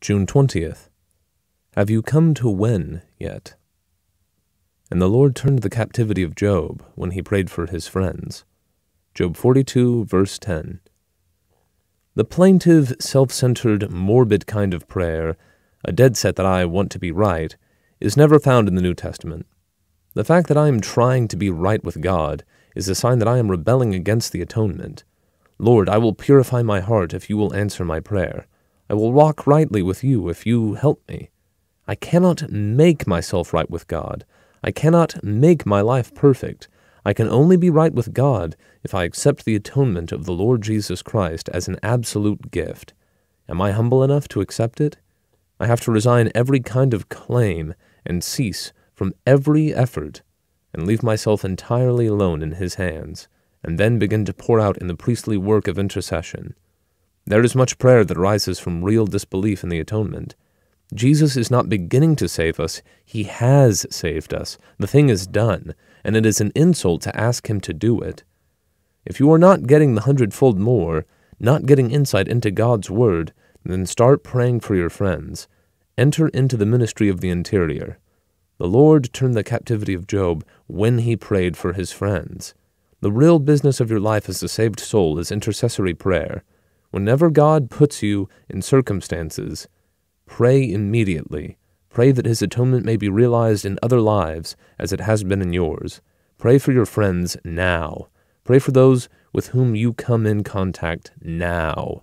June 20th. Have you come to when yet? And the Lord turned the captivity of Job when he prayed for his friends. Job 42, verse 10. The plaintive, self centered, morbid kind of prayer, a dead set that I want to be right, is never found in the New Testament. The fact that I am trying to be right with God is a sign that I am rebelling against the atonement. Lord, I will purify my heart if you will answer my prayer. I will walk rightly with you if you help me. I cannot make myself right with God. I cannot make my life perfect. I can only be right with God if I accept the atonement of the Lord Jesus Christ as an absolute gift. Am I humble enough to accept it? I have to resign every kind of claim and cease from every effort and leave myself entirely alone in His hands, and then begin to pour out in the priestly work of intercession. There is much prayer that rises from real disbelief in the atonement. Jesus is not beginning to save us, he has saved us. The thing is done, and it is an insult to ask him to do it. If you are not getting the hundredfold more, not getting insight into God's Word, then start praying for your friends. Enter into the ministry of the interior. The Lord turned the captivity of Job when he prayed for his friends. The real business of your life as a saved soul is intercessory prayer. Whenever God puts you in circumstances, pray immediately. Pray that his atonement may be realized in other lives as it has been in yours. Pray for your friends now. Pray for those with whom you come in contact now.